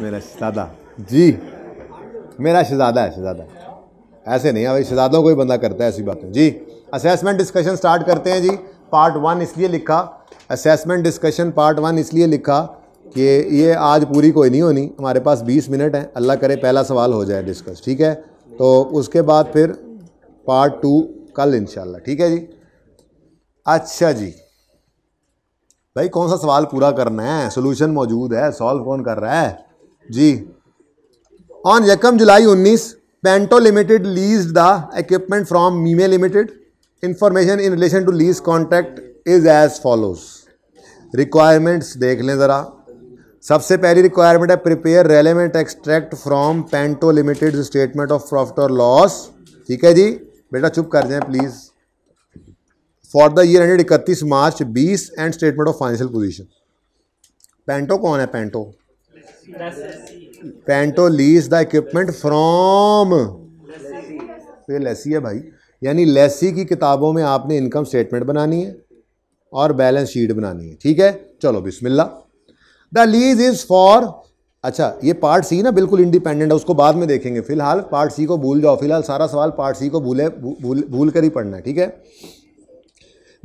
मेरा शहजादा जी मेरा शहजादा है शहजादा ऐसे नहीं है भाई शहजादों को ही बंदा करता है ऐसी बातें जी असेसमेंट डिस्कशन स्टार्ट करते हैं जी पार्ट वन इसलिए लिखा असेसमेंट डिस्कशन पार्ट वन इसलिए लिखा कि ये आज पूरी कोई नहीं होनी हमारे पास 20 मिनट हैं अल्लाह करे पहला सवाल हो जाए डिस्कस ठीक है तो उसके बाद फिर पार्ट टू कल इंशाल्लाह ठीक है जी अच्छा जी भाई कौन सा सवाल पूरा करना है सोल्यूशन मौजूद है सॉल्व कौन कर रहा है जी ऑन यकम जुलाई 19 Pento limited lease the equipment from मीमे limited information in relation to lease contract is as follows requirements देख लें ज़रा सबसे पहली रिक्वायरमेंट है prepare relevant extract from Pento limited statement of profit और लॉस ठीक है जी बेटा चुप कर जाए please for the year ended इकतीस March 20 and statement of financial position Pento कौन है Pento Pento lease the equipment from तो ये लेसी है भाई यानी लेसी की किताबों में आपने इनकम स्टेटमेंट बनानी है और बैलेंस शीट बनानी है ठीक है चलो बिस्मिल्ला द लीज इज़ फॉर अच्छा ये पार्ट सी ना बिल्कुल इंडिपेंडेंट है उसको बाद में देखेंगे फिलहाल पार्ट सी को भूल जाओ फिलहाल सारा सवाल पार्ट सी को भूले भूल भूल कर ही पढ़ना है ठीक है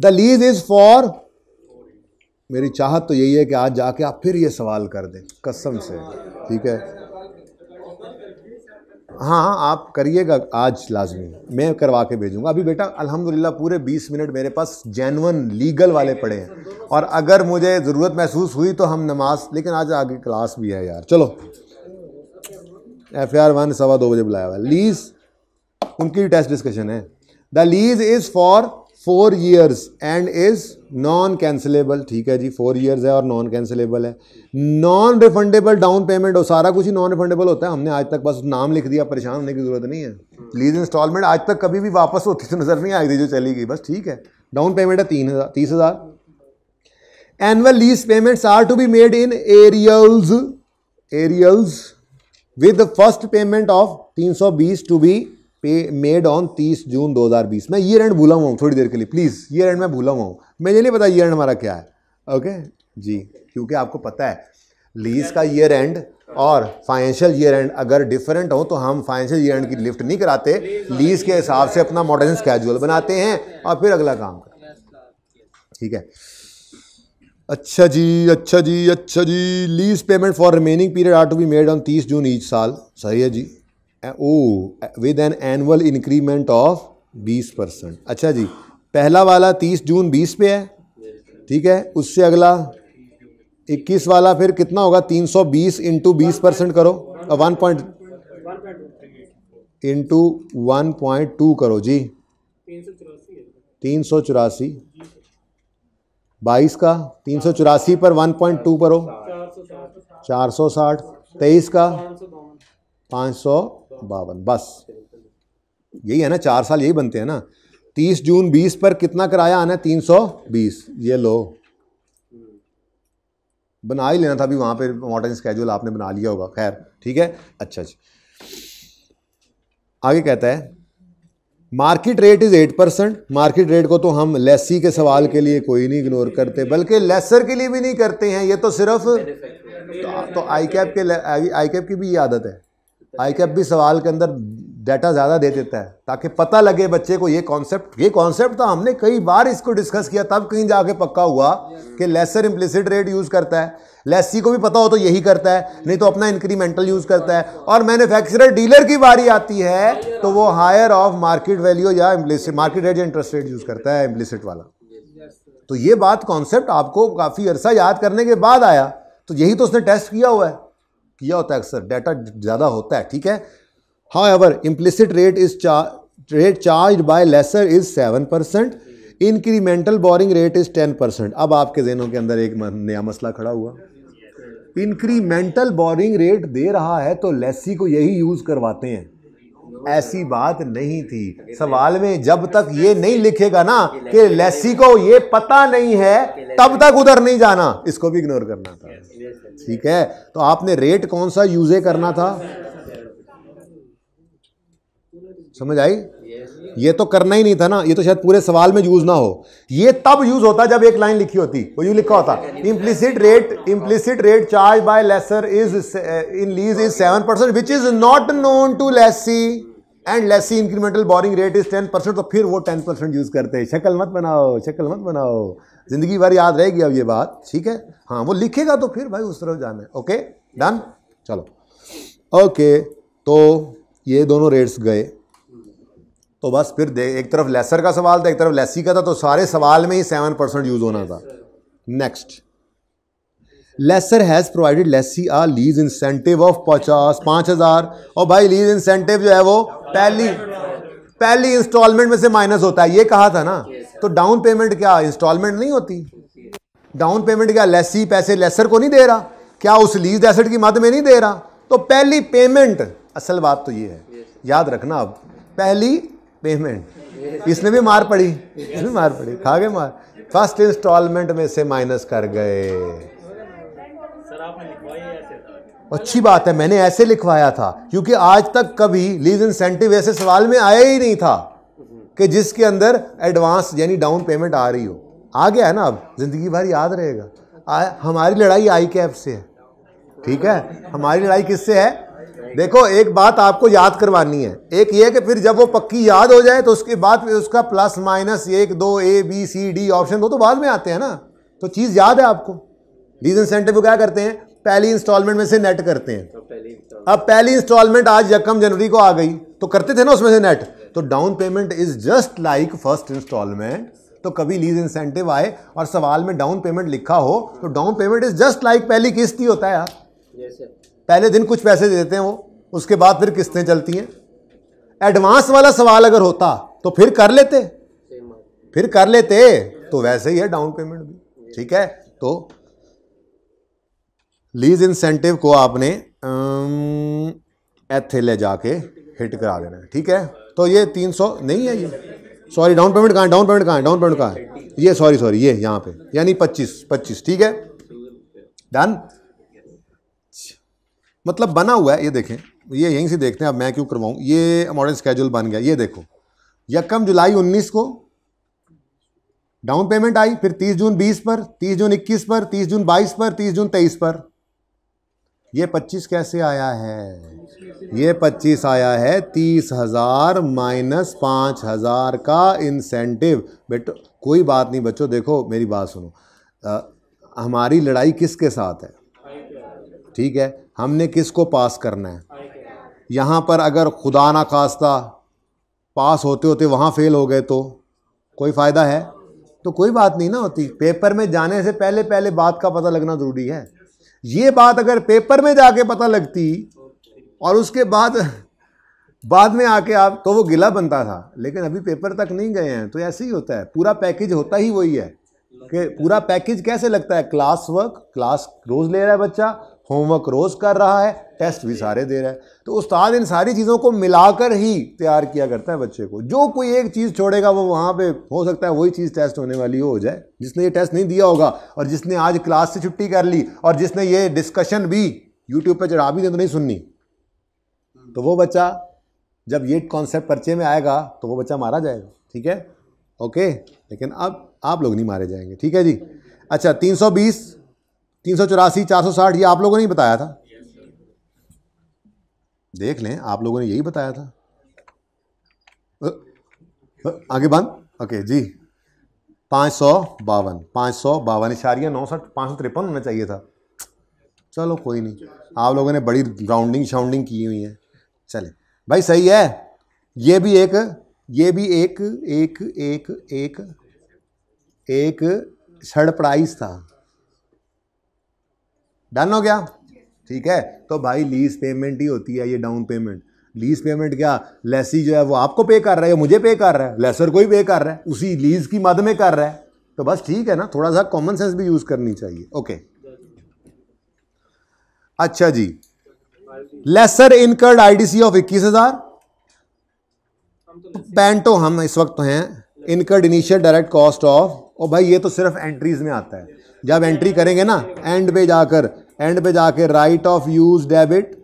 द लीज इज़ फॉर मेरी चाहत तो यही है कि आज जाके आप फिर ये सवाल कर दें कसम से ठीक है हाँ आप करिएगा आज लाजमी मैं करवा के भेजूंगा अभी बेटा अल्हम्दुलिल्लाह पूरे 20 मिनट मेरे पास जैनवन लीगल वाले पड़े हैं और अगर मुझे ज़रूरत महसूस हुई तो हम नमाज लेकिन आज आगे क्लास भी है यार चलो एफ आर वन सवा दो बजे बुलाया हुआ लीज उनकी टेस्ट डिस्कशन है the lease is for four years and is non cancelable ठीक है जी फोर ईयर्स है और नॉन कैंसलेबल है नॉन रिफंडेबल डाउन पेमेंट और सारा कुछ ही नॉन रिफंडेबल होता है हमने आज तक बस नाम लिख दिया परेशान होने की जरूरत नहीं है प्लीज इंस्टॉलमेंट आज तक कभी भी वापस होती तो नज़र नहीं आई थी जो चली गई बस ठीक है डाउन पेमेंट है तीन हज़ार तीस हज़ार annual lease payments are to be made in arrears arrears with first payment of तीन सौ बीस to be pay made on 30 June 2020 मैं ये एंड भूला हुआ हूँ थोड़ी देर के लिए प्लीज़ ये एंड मैं भूला हुआ हूँ मुझे नहीं पता ईयर एंड हमारा क्या है ओके जी क्योंकि आपको पता है लीज का ईयर एंड और फाइनेंशियल ईयर एंड अगर डिफरेंट हो तो हम फाइनेंशियल ईयर एंड की लिफ्ट नहीं कराते लीज के हिसाब से अपना मॉडर्न स्कैजुअल बनाते हैं और फिर अगला काम करते हैं ठीक है अच्छा जी अच्छा जी अच्छा जी lease payment for remaining period are to be made on तीस जून ईच साल सही है जी ओ with an annual increment of 20 percent अच्छा जी पहला वाला 30 जून 20 पे है ठीक है उससे अगला 21 वाला फिर कितना होगा 320 इंटू बीस परसेंट करो one point into one point two करो जी तीन सौ चौरासी बाईस का तीन सौ चौरासी पर वन पॉइंट टू करो चार सौ साठ तेईस का पाँच सौ बावन बस यही है ना चार साल यही बनते हैं ना तीस जून बीस पर कितना किराया आना है तीन सौ बीस ये लो बना ही लेना था अभी वहाँ पर मॉडर्न स्केजूल आपने बना लिया होगा खैर ठीक है अच्छा अच्छा आगे कहता है market rate is eight percent market rate को तो हम लेसी के सवाल के लिए कोई नहीं इग्नोर करते बल्कि लेसर के लिए भी नहीं करते हैं ये तो सिर्फ तो आई तो कैप के आई कैप की भी ये आदत है आई कैप भी सवाल के अंदर डाटा ज़्यादा दे देता है ताकि पता लगे बच्चे को ये कॉन्सेप्ट ये कॉन्सेप्ट था हमने कई बार इसको डिस्कस किया तब कहीं जाके पक्का हुआ कि लेसर इम्प्लिसिट रेट यूज़ करता है लेसी को भी पता हो तो यही करता है नहीं तो अपना इंक्रीमेंटल यूज़ करता है और मैन्युफैक्चरर डीलर की बारी आती है तो वो हायर ऑफ मार्केट वैल्यू या इम्प्लिसिट मार्केट रेट या इंटरेस्ट रेट यूज़ करता है इम्प्लिसिट वाला तो ये बात कॉन्सेप्ट आपको काफ़ी अर्सा याद करने के बाद आया तो यही तो उसने टेस्ट किया हुआ है किया होता है अक्सर डाटा ज़्यादा होता है ठीक है however implicit rate is चार rate charge by lessor is seven percent incremental borrowing rate is ten percent अब आपके जहनों के अंदर एक नया मसला खड़ा हुआ इंक्रीमेंटल बोरिंग रेट दे रहा है तो लेसी को यही यूज़ करवाते हैं ऐसी बात नहीं थी सवाल में जब तक ये नहीं लिखेगा ना कि लेसी को ये पता नहीं है तब तक उधर नहीं जाना इसको भी इग्नोर करना था ठीक है तो आपने रेट कौन सा यूजे करना था समझ आई ये तो करना ही नहीं था ना ये तो शायद पूरे सवाल में यूज ना हो ये तब यूज होता जब एक लाइन लिखी होती वो यू लिखा होता implicit rate implicit rate charge by lessor is in lease is seven percent which is not known to lessee and lessee incremental borrowing rate is ten percent तो फिर वो टेन परसेंट यूज़ करते हैं शक्ल मत बनाओ शक्ल मत बनाओ ज़िंदगी भर याद रहेगी अब ये बात ठीक है हाँ वो लिखेगा तो फिर भाई उस तरफ जाना है ओके डन चलो ओके तो ये दोनों रेट्स गए तो बस फिर दे एक तरफ लेसर का सवाल था एक तरफ लेसी का था तो सारे सवाल में ही सेवन परसेंट यूज़ होना था next lessor has provided lessee a lease incentive of पचास पाँच हज़ार और भाई लीज इंसेंटिव जो है वो पहली पहली इंस्टॉलमेंट में से माइनस होता है ये कहा था ना तो डाउन पेमेंट क्या इंस्टॉलमेंट नहीं होती डाउन पेमेंट क्या लेसी पैसे लेसर को नहीं दे रहा क्या उस लीज एसेट की मद में नहीं दे रहा तो पहली पेमेंट असल बात तो ये है याद रखना अब पहली पेमेंट इसने भी मार पड़ी इसने भी मार पड़ी खा गए मार फर्स्ट इंस्टॉलमेंट में से माइनस कर गए अच्छी बात है मैंने ऐसे लिखवाया था क्योंकि आज तक कभी लीज इंसेंटिव ऐसे सवाल में आया ही नहीं था कि जिसके अंदर एडवांस यानी डाउन पेमेंट आ रही हो आ गया है ना अब जिंदगी भर याद रहेगा हमारी लड़ाई आई कैप से है ठीक है हमारी लड़ाई किससे है देखो एक बात आपको याद करवानी है एक ये कि फिर जब वो पक्की याद हो जाए तो उसके बाद फिर उसका प्लस माइनस एक दो A B C D option वो तो बाद में आते हैं ना तो चीज़ याद है आपको डीज इंसेंटिव क्या करते हैं पहली इंस्टॉलमेंट में से नेट करते हैं तो अब पहली इंस्टॉलमेंट आज यकम जनवरी को आ गई तो करते थे ना उसमें से नेट तो down payment is just like first installment तो कभी लीज इंसेंटिव आए और सवाल में डाउन पेमेंट लिखा हो तो down payment is just like पहली किस्त ही होता है यार पहले दिन कुछ पैसे दे देते हैं वो उसके बाद फिर किस्तें चलती हैं एडवांस वाला सवाल अगर होता तो फिर कर लेते फिर कर लेते तो वैसे ही है डाउन पेमेंट भी ठीक है तो लीज इंसेंटिव को आपने इतने ले जाके हिट करा देना है ठीक है तो ये तीन सौ नहीं है ये सॉरी डाउन पेमेंट कहाँ डाउन पेमेंट कहाँ डाउन पेमेंट कहाँ है ये सॉरी सॉरी ये यहाँ पे यानी पच्चीस पच्चीस ठीक है डन मतलब बना हुआ है ये देखें ये यहीं से देखते हैं अब मैं क्यों करवाऊँ ये मॉडल स्केड्यूल बन गया ये देखो यकम जुलाई उन्नीस को डाउन पेमेंट आई फिर 30 जून 20 पर 30 जून 21 पर 30 जून 22 पर 30 जून 23 पर ये पच्चीस कैसे आया है ये पच्चीस आया है तीस हज़ार माइनस पाँच हज़ार का इंसेंटिव बेटो कोई बात नहीं बच्चों देखो मेरी बात सुनो आ, हमारी लड़ाई किसके साथ है ठीक है हमने किसको पास करना है यहाँ पर अगर खुदा ना खास्ता पास होते होते वहाँ फेल हो गए तो कोई फ़ायदा है तो कोई बात नहीं ना होती पेपर में जाने से पहले पहले बात का पता लगना ज़रूरी है ये बात अगर पेपर में जाके पता लगती और उसके बाद बाद में आके आप तो वो गिला बनता था लेकिन अभी पेपर तक नहीं गए हैं तो ऐसे ही होता है पूरा पैकेज होता ही वही है कि पूरा पैकेज कैसे लगता है क्लास वर्क क्लास रोज ले रहा है बच्चा होमवर्क रोज़ कर रहा है टेस्ट भी सारे दे रहा है तो उस्ताद इन सारी चीज़ों को मिलाकर ही तैयार किया करता है बच्चे को जो कोई एक चीज़ छोड़ेगा वो वहाँ पे हो सकता है वही चीज़ टेस्ट होने वाली हो जाए जिसने ये टेस्ट नहीं दिया होगा और जिसने आज क्लास से छुट्टी कर ली और जिसने ये डिस्कशन भी यूट्यूब पर चढ़ा भी दें तो नहीं सुननी तो वो बच्चा जब ये कॉन्सेप्ट पर्चे में आएगा तो वो बच्चा मारा जाएगा ठीक है ओके लेकिन अब आप लोग नहीं मारे जाएंगे ठीक है जी अच्छा तीन तीन सौ चौरासी चार सौ साठ ये आप लोगों ने ही बताया था देख लें आप लोगों ने यही बताया था आगे बंद ओके जी पाँच सौ बावन पाँच सौ बावन इशारिया नौ सौ पाँच सौ तिरपन होना चाहिए था चलो कोई नहीं आप लोगों ने बड़ी राउंडिंग शाउंडिंग की हुई है चले भाई सही है ये भी एक ये भी एक एक एक एक एक छड़ प्राइस था डन हो गया ठीक है तो भाई लीज पेमेंट ही होती है ये डाउन पेमेंट लीज पेमेंट क्या लेसी जो है वो आपको पे कर रहा है मुझे पे कर रहा है लेसर को ही पे कर रहा है उसी लीज की मद में कर रहा है तो बस ठीक है ना थोड़ा सा कॉमन सेंस भी यूज करनी चाहिए ओके अच्छा जी लेसर इनकर्ड आईडीसी ऑफ इक्कीस हजार पेंटो हम इस वक्त हैं incurred initial direct cost of और भाई ये तो सिर्फ एंट्रीज में आता है जब एंट्री करेंगे ना एंड पे जाकर एंड पे जाके right of use debit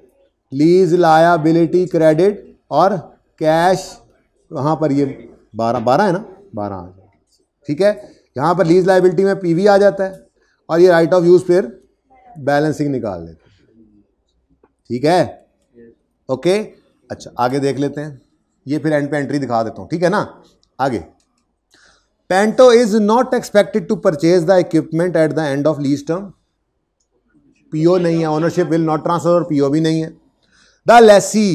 lease liability credit और कैश वहाँ पर ये बारह बारह है ना बारह आ जाए ठीक है यहाँ पर लीज लायबिलिटी में पीवी आ जाता है और ये राइट ऑफ यूज फिर बैलेंसिंग निकाल लेते ठीक है ओके अच्छा आगे देख लेते हैं ये फिर एंड पे एंट्री दिखा देता हूँ ठीक है ना आगे Pento is not expected to purchase the equipment at the end of lease term PO नहीं है ओनरशिप विल नॉट ट्रांसफर और पीओ भी नहीं है the lessee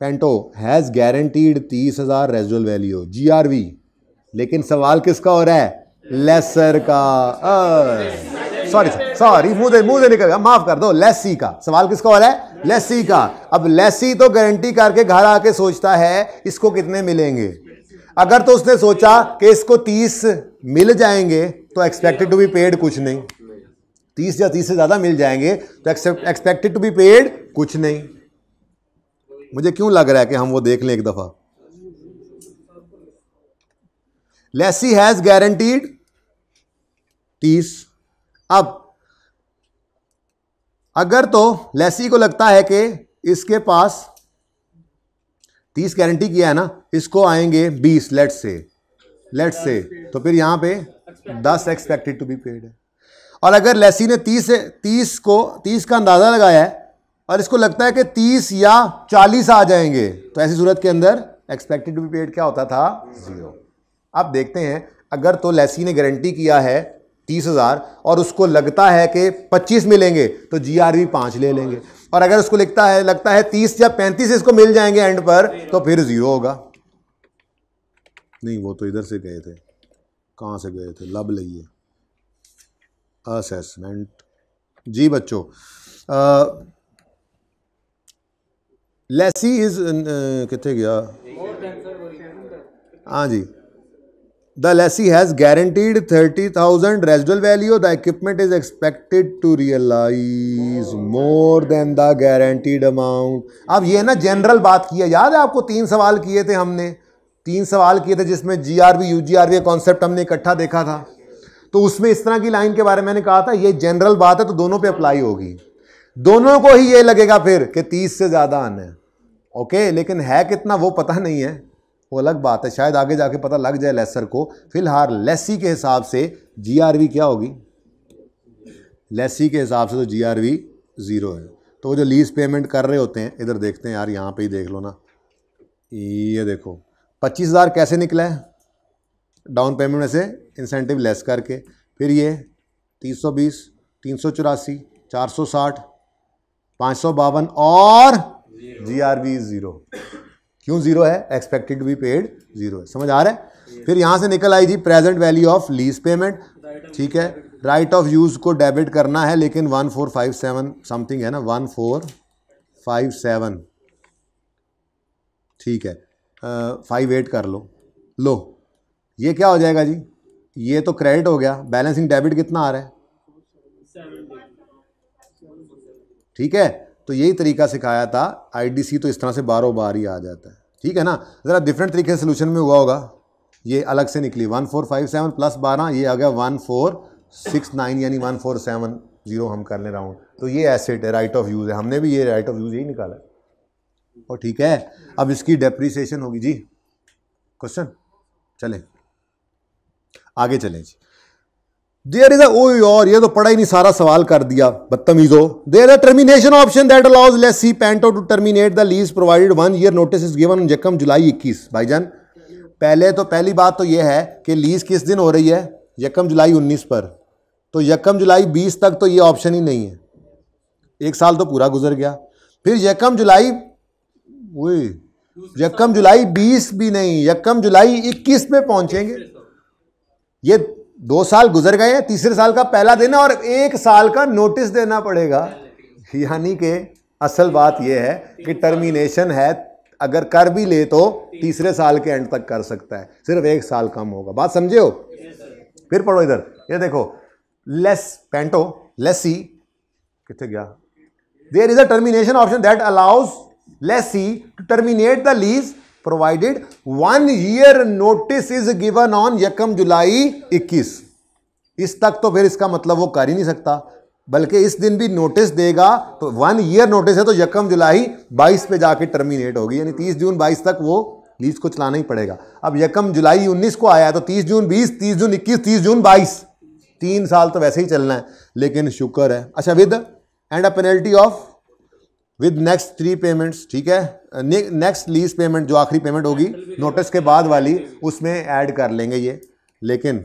Pento has guaranteed तीस हज़ार residual value G are V लेकिन सवाल किसका हो रहा है लेसर का सॉरी सॉरी मुंह मुंह से निकल गया माफ कर दो लेसी का सवाल किसका हो रहा है लेसी का अब लेसी तो गारंटी करके घर आके सोचता है इसको कितने मिलेंगे अगर तो उसने सोचा कि इसको तीस मिल जाएंगे तो एक्सपेक्टेड टू बी पेड कुछ नहीं तीस या तीस से ज़्यादा मिल जाएंगे तो एक्सपेक्टेड टू बी पेड कुछ नहीं मुझे क्यों लग रहा है कि हम वो देख लें एक दफ़ा लेसी हैज़ गारंटीड तीस अब अगर तो लेसी को लगता है कि इसके पास तीस गारंटी किया है ना इसको आएंगे बीस लेट से लेट से तो फिर यहां पे दस एक्सपेक्टेड टू बी पेड है और अगर लेसी ने तीस तीस को तीस का अंदाज़ा लगाया है और इसको लगता है कि तीस या चालीस आ जाएंगे तो ऐसी सूरत के अंदर एक्सपेक्टेड टू बी पेड क्या होता था ज़ीरो आप देखते हैं अगर तो लेसी ने गारंटी किया है तीस हज़ार और उसको लगता है कि पच्चीस मिलेंगे तो जी आर वी पाँच ले लेंगे और अगर उसको लिखता है लगता है तीस या पैंतीस इसको मिल जाएंगे एंड पर तो फिर ज़ीरो होगा नहीं वो तो इधर से गए थे कहाँ से गए थे लब लइए असेसमेंट जी बच्चों लेसी इज कितने गया हाँ जी the lessee has guaranteed thirty thousand residual value the equipment is expected to realise more than the guaranteed amount अब ये ना जनरल बात की है याद है आपको तीन सवाल किए थे हमने तीन सवाल किए थे जिसमें G are V U G are V concept हमने इकट्ठा देखा था तो उसमें इस तरह की लाइन के बारे में मैंने कहा था ये जनरल बात है तो दोनों पे अप्लाई होगी दोनों को ही ये लगेगा फिर कि तीस से ज़्यादा आना है ओके लेकिन है कितना वो पता नहीं है वो अलग बात है शायद आगे जाके पता लग जाए लेसर को फिलहाल लेसी के हिसाब से जीआरवी क्या होगी लेसी के हिसाब से तो जीआरवी ज़ीरो है तो वो जो लीज पेमेंट कर रहे होते हैं इधर देखते हैं यार यहाँ पे ही देख लो ना ये देखो पच्चीस हज़ार कैसे निकला है डाउन पेमेंट में से इंसेंटिव लेस करके फिर ये तीन सौ बीस तीन सौ चौरासी चार सौ साठ पाँच सौ बावन और जी आर बी ज़ीरो क्यों ज़ीरो है expected to be paid zero है समझ आ रहा है फिर यहाँ से निकल आई जी present value of lease payment ठीक है राइट ऑफ यूज़ को डेबिट करना है लेकिन one four five seven something है ना वन फोर फाइव सेवन ठीक है फाइव एट कर लो लो ये क्या हो जाएगा जी ये तो क्रेडिट हो गया बैलेंसिंग डेबिट कितना आ रहा है ठीक है तो यही तरीका सिखाया था आईडीसी तो इस तरह से बारो बार ही आ जाता है ठीक है ना ज़रा डिफरेंट तरीके से सोल्यूशन में हुआ होगा ये अलग से निकली one four five seven plus बारह ये आ गया वन फोर सिक्स नाइन यानी वन फोर सेवन जीरो हम कर ले राउंड तो ये एसेट है राइट ऑफ यूज़ है हमने भी ये राइट ऑफ यूज़ यही निकाला और ठीक है अब इसकी डेप्रीसीशन होगी जी क्वेश्चन चले आगे चले जी देयर इज अर ये तो पढ़ा ही नहीं सारा सवाल कर दिया बदतमीजो there a termination option that allows lessee Pento to terminate the lease provided one year notice is given on जकम जुलाई इक्कीस भाईजान पहले तो पहली बात तो ये है कि लीज किस दिन हो रही है यकम जुलाई 19 पर तो यकम जुलाई 20 तक तो ये ऑप्शन ही नहीं है एक साल तो पूरा गुजर गया फिर यकम जुलाई वही यकम जुलाई 20 भी नहीं यकम जुलाई 21 पे पहुंचेंगे ये दो साल गुजर गए हैं तीसरे साल का पहला दिन है और एक साल का नोटिस देना पड़ेगा यानी कि असल बात यह है कि टर्मिनेशन है अगर कर भी ले तो तीसरे साल के एंड तक कर सकता है सिर्फ एक साल कम होगा बात समझे हो फिर पढ़ो इधर ये देखो लेस पेंटो लेसी कितने गया there is a termination option that allows lessee to terminate the lease provided one year notice is given on यकम जुलाई 21 इस तक तो फिर इसका मतलब वो कर ही नहीं सकता बल्कि इस दिन भी नोटिस देगा तो वन ईयर नोटिस है तो यकम जुलाई 22 पे जाके टर्मिनेट होगी यानी 30 जून 22 तक वो लीज को चलाना ही पड़ेगा अब यकम जुलाई 19 को आया तो 30 जून 20 30 जून 21 30 जून 22 तीन साल तो वैसे ही चलना है लेकिन शुक्र है अच्छा with and a penalty of with next three payments ठीक है नेक्स्ट लीज पेमेंट जो आखिरी पेमेंट होगी नोटिस के बाद वाली उसमें ऐड कर लेंगे ये लेकिन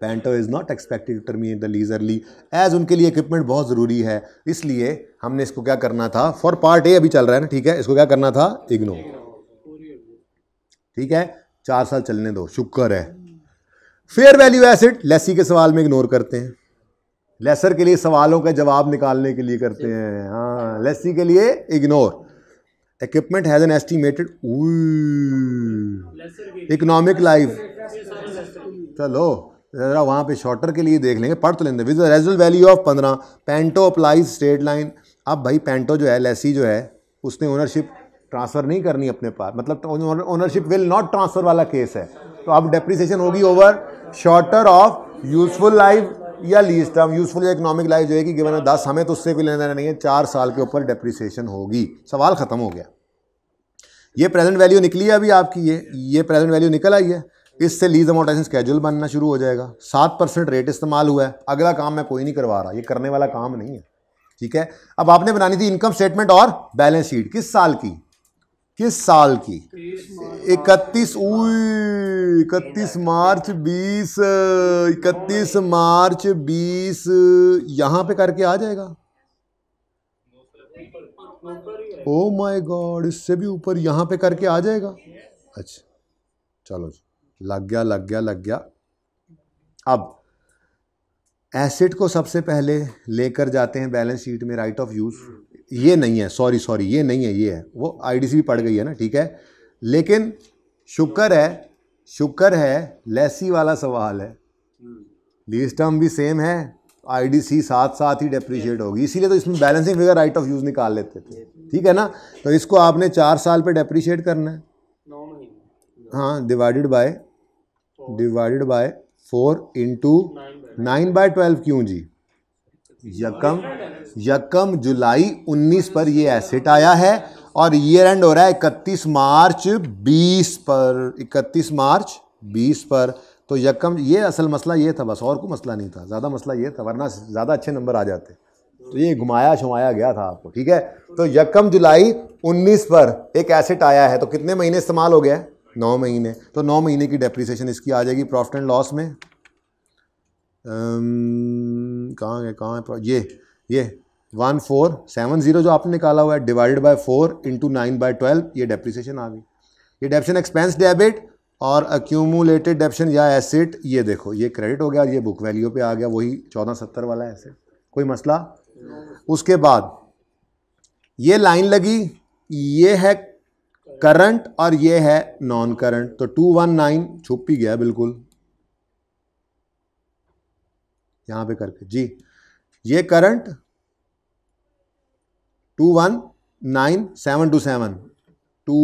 Pento is not expected to terminate the lease early as उनके लिए इक्विपमेंट बहुत ज़रूरी है इसलिए हमने इसको क्या करना था फॉर पार्ट ए अभी चल रहा है ना ठीक है इसको क्या करना था इग्नोर ठीक है चार साल चलने दो शुक्र है फेयर वैल्यू एसेट लेसी के सवाल में इग्नोर करते हैं लेसर के लिए सवालों का जवाब निकालने के लिए करते हैं हाँ लेसी के लिए ignore equipment has an estimated economic life चलो ज़रा वहाँ पे शॉर्टर के लिए देख लेंगे पढ़ तो लेंगे विद रेजल वैल्यू ऑफ पंद्रह पेंटो अप्लाइज स्टेट लाइन अब भाई पेंटो जो है लेसी जो है उसने ओनरशिप ट्रांसफ़र नहीं करनी अपने पास मतलब ओनरशिप विल नॉट ट्रांसफ़र वाला केस है तो अब डेप्रिसिएशन होगी over shorter of useful life या lease term useful economic life जो है कि गिवन दस हमें तो उससे कोई लेना देना नहीं है चार साल के ऊपर डेप्रिसिएशन होगी सवाल ख़त्म हो गया ये प्रेजेंट वैल्यू निकली है अभी आपकी ये ये प्रेजेंट वैल्यू निकल आई है इससे लीज अमोटाइजेशन स्केड्यूल बनना शुरू हो जाएगा सात परसेंट रेट इस्तेमाल हुआ है अगला काम मैं कोई नहीं करवा रहा ये करने वाला काम नहीं है ठीक है अब आपने बनानी थी इनकम स्टेटमेंट और बैलेंस शीट किस साल की किस साल की इकतीस इकतीस मार्च बीस इकतीस मार्च बीस यहाँ पे करके आ जाएगा ओ माय गॉड इससे भी ऊपर यहाँ पे करके आ जाएगा अच्छा चलो जी लग गया लग गया लग गया अब एसेट को सबसे पहले लेकर जाते हैं बैलेंस शीट में राइट ऑफ यूज़ ये नहीं है सॉरी सॉरी ये नहीं है ये है वो आईडीसी भी पड़ गई है ना ठीक है लेकिन शुक्र है शुक्र है लेसी वाला सवाल है लीज टर्म भी सेम है आईडीसी साथ साथ ही डेप्रिशिएट होगी इसीलिए तो इसमें balancing figure right of use निकाल लेते थे ठीक है ना तो इसको आपने चार साल पे डेप्रिशिएट करना है हाँ divided by divided by four into nine by twelve क्यों जी यकम यकम जुलाई 19 पर ये एसेट आया है और ईयर एंड हो रहा है इकतीस मार्च 20 पर 31 मार्च 20 पर तो यकम ये असल मसला ये था बस और कोई मसला नहीं था ज़्यादा मसला ये था वरना ज़्यादा अच्छे नंबर आ जाते तो ये घुमाया छुमाया गया था आपको ठीक है तो यकम जुलाई 19 पर एक एसेट आया है तो कितने महीने इस्तेमाल हो गया है नौ महीने तो नौ महीने की डेप्रिसिएशन इसकी आ जाएगी प्रॉफिट एंड लॉस में कहाँ है कहाँ है ये ये वन फोर सेवन जीरो जो आपने निकाला हुआ है divided by four into nine by twelve ये डेप्रिसिएशन आ गई ये डेप्शन एक्सपेंस डेबिट और अक्यूमुलेटेड डेप्शन या एसेट ये देखो ये क्रेडिट हो गया ये बुक वैल्यू पे आ गया वही चौदह सत्तर वाला एसेट कोई मसला उसके बाद ये लाइन लगी ये है करंट और ये है नॉन करंट तो टू वन नाइन छुप ही गया बिल्कुल यहां पे करके जी ये current two one nine seven two seven two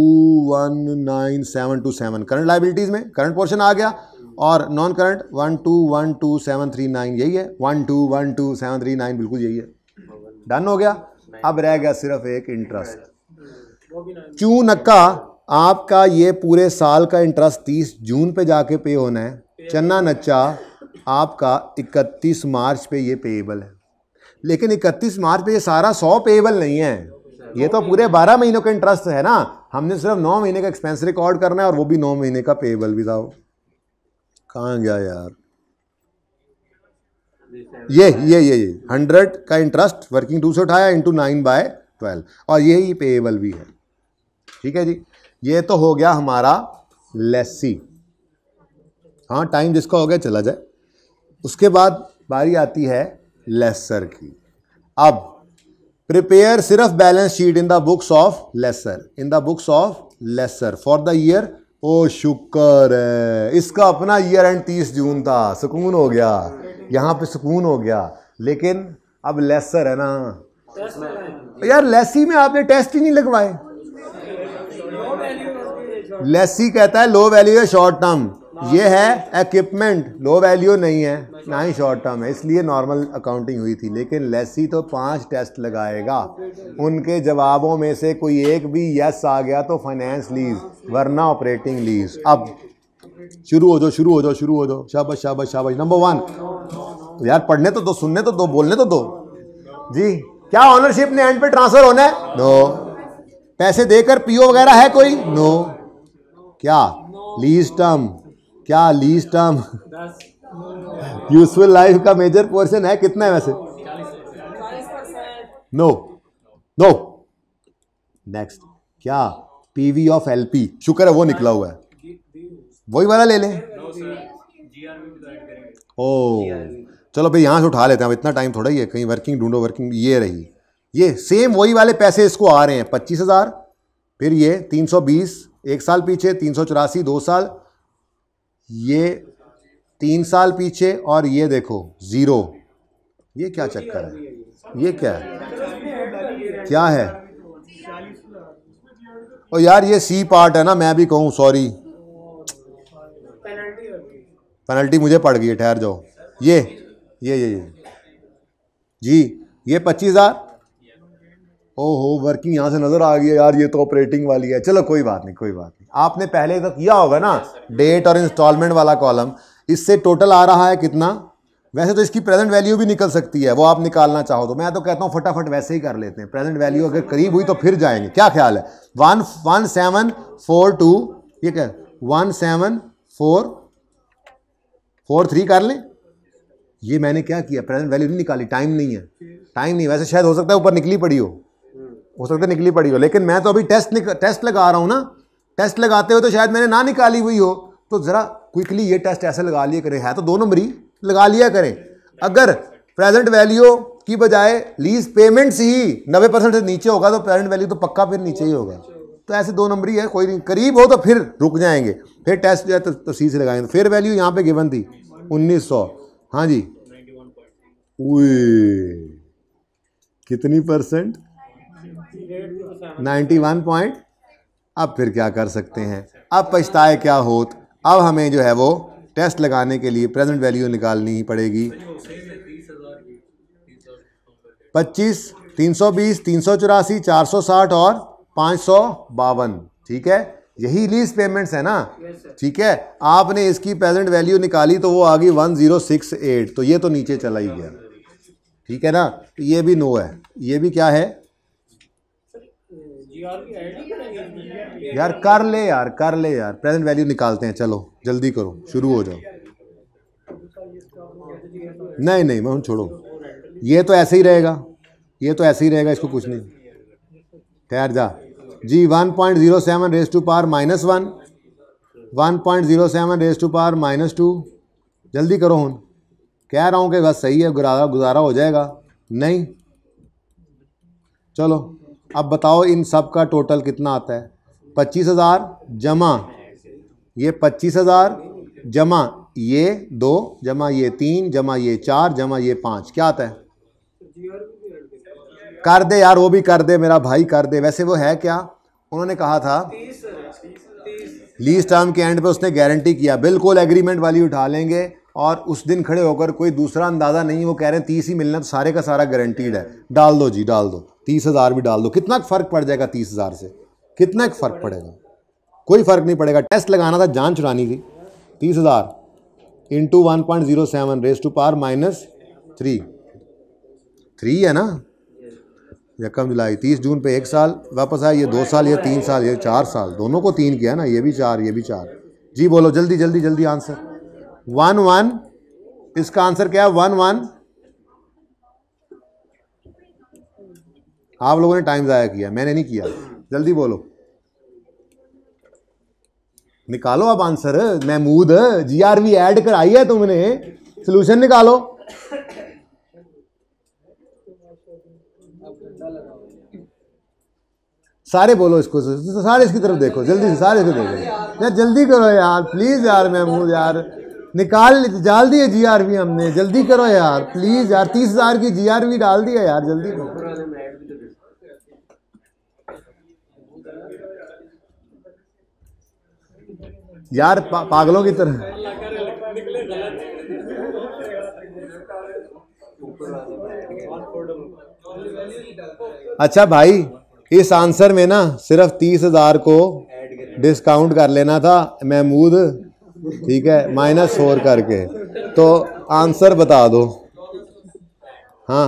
one nine seven two seven current liabilities में करंट पोर्शन आ गया और non current one two one two seven three nine यही है one two one two seven three nine बिल्कुल यही है done हो गया अब रह गया सिर्फ एक इंटरेस्ट क्यों नक्का आपका ये पूरे साल का इंटरेस्ट तीस जून पे जाके पे होना है चन्ना नच्चा आपका इकतीस मार्च पे ये पेएबल है लेकिन 31 मार्च पे ये सारा सौ पेएबल नहीं है ये तो पूरे 12 महीनों का इंटरेस्ट है ना हमने सिर्फ 9 महीने का एक्सपेंस रिकॉर्ड करना है और वो भी 9 महीने का पेएबल भी था कहाँ गया यार ये ये ये ये हंड्रेड का इंटरेस्ट वर्किंग टू से उठाया इंटू नाइन बाय ट्वेल्व और यही पेएबल भी है ठीक है जी ये तो हो गया हमारा लेसी हाँ टाइम जिसका हो गया चला जाए उसके बाद बारी आती है लेसर की अब प्रिपेयर सिर्फ balance sheet in the books of lessor in the books of lessor for the year ओ शुक्र इसका अपना ईयर एंड तीस जून था सुकून हो गया यहाँ पे सुकून हो गया लेकिन अब लेसर है ना यार लेसी में आपने टेस्ट ही नहीं लगवाए लेसी कहता है लो वैल्यू है शॉर्ट टर्म ये है इक्विपमेंट लो वैल्यू नहीं है ना ही शॉर्ट टर्म है इसलिए नॉर्मल अकाउंटिंग हुई थी लेकिन लेसी तो पांच टेस्ट लगाएगा उनके जवाबों में से कोई एक भी यस आ गया तो फाइनेंस लीज वरना ऑपरेटिंग लीज अब शुरू हो जाओ शुरू हो जाओ शुरू हो जाओ शाबाश शाबाश शाबाश नंबर वन यार पढ़ने तो दो सुनने तो दो बोलने तो दो जी क्या ऑनरशिप ने एंड पे ट्रांसफर होना है नो पैसे देकर पीओ वगैरह है कोई नो क्या लीज टर्म क्या लीज टर्म यूजफुल लाइफ का मेजर पोर्शन है कितना है वैसे नो नो नेक्स्ट क्या पीवी ऑफ एलपी शुक्र है वो निकला हुआ है वही वाला ले लें ओ oh. चलो भाई यहां से उठा लेते हैं अब इतना टाइम थोड़ा ही है कहीं वर्किंग ढूंढो वर्किंग ये रही ये सेम वही वाले पैसे इसको आ रहे हैं पच्चीस हज़ार फिर ये तीन सौ बीस एक साल पीछे तीन सौ चौरासी दो साल ये तीन साल पीछे और ये देखो ज़ीरो ये क्या चक्कर है ये क्या है क्या है और यार ये सी पार्ट है ना मैं भी कहूँ सॉरी पेनल्टी मुझे पड़ गई है ठहर जाओ ये ये ये ये जी ये पच्चीस हज़ार ओहो वर्किंग यहाँ से नज़र आ गई है यार ये तो ऑपरेटिंग वाली है चलो कोई बात नहीं कोई बात आपने पहले तो किया होगा ना डेट और इंस्टॉलमेंट वाला कॉलम इससे टोटल आ रहा है कितना वैसे तो इसकी प्रेजेंट वैल्यू भी निकल सकती है वो आप निकालना चाहो तो मैं तो कहता हूँ फटाफट वैसे ही कर लेते हैं प्रेजेंट वैल्यू अगर करीब हुई तो फिर जाएंगे क्या ख्याल है one one seven four two ठीक है one seven four four three कर लें ये मैंने क्या किया प्रेजेंट वैल्यू नहीं निकाली टाइम नहीं है टाइम नहीं वैसे शायद हो सकता है ऊपर निकली पड़ी हो हो सकता है निकली पड़ी हो लेकिन मैं तो अभी टेस्ट टेस्ट लगा रहा हूँ ना टेस्ट लगाते हुए तो शायद मैंने ना निकाली हुई हो तो ज़रा क्विकली ये टेस्ट ऐसे लगा लिया करें है तो दो ही लगा लिया करें अगर प्रेजेंट वैल्यू की बजाय लीज पेमेंट्स ही नब्बे परसेंट से नीचे होगा तो प्रेजेंट वैल्यू तो पक्का फिर नीचे ही होगा तो ऐसे दो नंबर ही है कोई नहीं करीब हो तो फिर रुक जाएंगे फिर टेस्ट जो है तो, तो सी से लगाएंगे तो फिर वैल्यू यहाँ पे गिवन थी उन्नीस सौ हाँ जी कितनी परसेंट वन पॉइंट अब फिर क्या कर सकते हैं अब पछताए क्या होत अब हमें जो है वो टेस्ट लगाने के लिए प्रेजेंट वैल्यू निकालनी ही पड़ेगी पच्चीस तीन सौ बीस तीन सौ चौरासी चार सौ साठ और पाँच सौ बावन ठीक है यही लीज पेमेंट्स है ना ठीक है आपने इसकी प्रेजेंट वैल्यू निकाली तो वो आ गई वन जीरो सिक्स एट तो ये तो नीचे चला ही गया ठीक है ना तो ये भी नो है ये भी क्या है यार कर ले यार कर ले यार प्रेजेंट वैल्यू निकालते हैं चलो जल्दी करो शुरू हो जाओ नहीं नहीं मैं छोड़ो ये तो ऐसे ही रहेगा ये तो ऐसे ही रहेगा इसको कुछ नहीं ठहर जा जी 1.07 point zero seven raise to power minus one one point zero seven raise to power minus two जल्दी करो हूँ कह रहा हूँ कि बस सही है गुजारा गुजारा हो जाएगा नहीं चलो अब बताओ इन सब का टोटल कितना आता है पच्चीस हज़ार जमा ये पच्चीस हज़ार जमा ये दो जमा ये तीन जमा ये चार जमा ये पाँच क्या आता है कर दे यार वो भी कर दे मेरा भाई कर दे वैसे वो है क्या उन्होंने कहा था लीज टर्म के एंड पे उसने गारंटी किया बिल्कुल एग्रीमेंट वाली उठा लेंगे और उस दिन खड़े होकर कोई दूसरा अंदाज़ा नहीं वो कह रहे हैं तीस ही मिलना तो सारे का सारा गारंटीड है डाल दो जी डाल दो तीस हज़ार भी डाल दो कितना फ़र्क पड़ जाएगा तीस हज़ार से कितना एक फ़र्क पड़ेगा कोई फ़र्क नहीं पड़ेगा टेस्ट लगाना था जान चुरानी थी तीस हज़ार into one point zero seven raise to power minus three three है ना यकम जुलाई तीस जून पे एक साल वापस आया ये दो साल ये तीन साल ये चार साल दोनों को तीन किया ना ये भी चार ये भी चार जी बोलो जल्दी जल्दी जल्दी आंसर वन वन इसका आंसर क्या है वन वन आप लोगों ने टाइम ज़ाया किया मैंने नहीं किया जल्दी बोलो निकालो आप answer Mahmood ji are R V कराई है तुमने सोल्यूशन निकालो सारे बोलो इसको सारे इसकी तरफ देखो जल्दी से सारे इसको देखो यार जल्दी करो यार प्लीज़ यार महमूद यार निकाल डाल दिए जी आर वी हमने जल्दी करो यार प्लीज़ यार तीस हज़ार की जी आर वी डाल दिया यार जल्दी करो यार पा, पागलों की तरह अच्छा भाई इस आंसर में ना सिर्फ तीस हजार को डिस्काउंट कर लेना था महमूद ठीक है माइनस फोर करके तो आंसर बता दो हाँ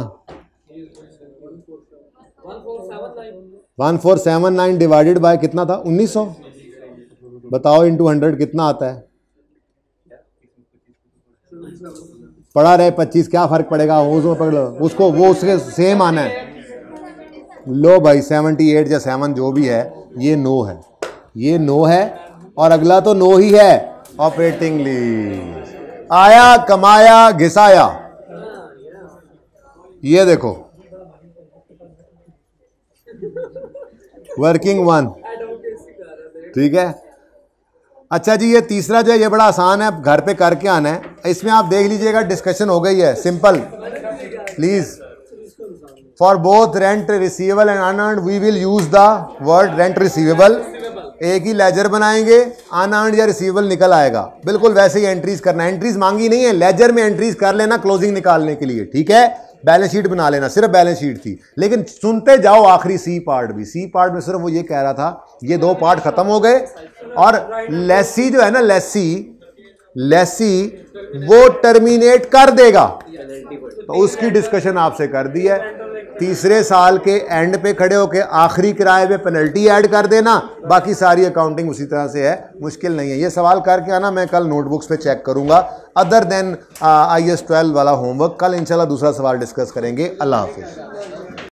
one four seven nine divided by कितना था उन्नीस सौ बताओ इंटू हंड्रेड कितना आता है पढ़ा रहे पच्चीस क्या फर्क पड़ेगा होश पकड़ लो उसको वो उसके सेम आना है लो भाई सेवनटी एट या सेवन जो भी है ये नो है ये नो है और अगला तो नो ही है ऑपरेटिंग लीज आया कमाया घिसाया ये देखो वर्किंग वन ठीक है अच्छा जी ये तीसरा जो है ये बड़ा आसान है घर पे करके आना है इसमें आप देख लीजिएगा डिस्कशन हो गई है simple please for both rent receivable and अन we will use the word rent receivable एक ही लेजर बनाएंगे अनअर्न या रिसीवेबल निकल आएगा बिल्कुल वैसे ही एंट्रीज करना एंट्रीज मांगी नहीं है लेजर में एंट्रीज कर लेना क्लोजिंग निकालने के लिए ठीक है बैलेंस शीट बना लेना सिर्फ बैलेंस शीट थी लेकिन सुनते जाओ आखिरी सी पार्ट भी सी पार्ट में सिर्फ वो ये कह रहा था ये दो पार्ट खत्म हो गए और लेसी जो है ना लेसी लेसी वो टर्मिनेट कर देगा तो उसकी डिस्कशन आपसे कर दी है तीसरे साल के एंड पे खड़े होकर आखिरी किराए पे पेनल्टी ऐड कर देना बाकी सारी अकाउंटिंग उसी तरह से है मुश्किल नहीं है ये सवाल करके आना मैं कल नोटबुक्स पे चेक करूँगा other than I S twelve वाला होमवर्क कल इंशाल्लाह दूसरा सवाल डिस्कस करेंगे अल्लाह हाफिज़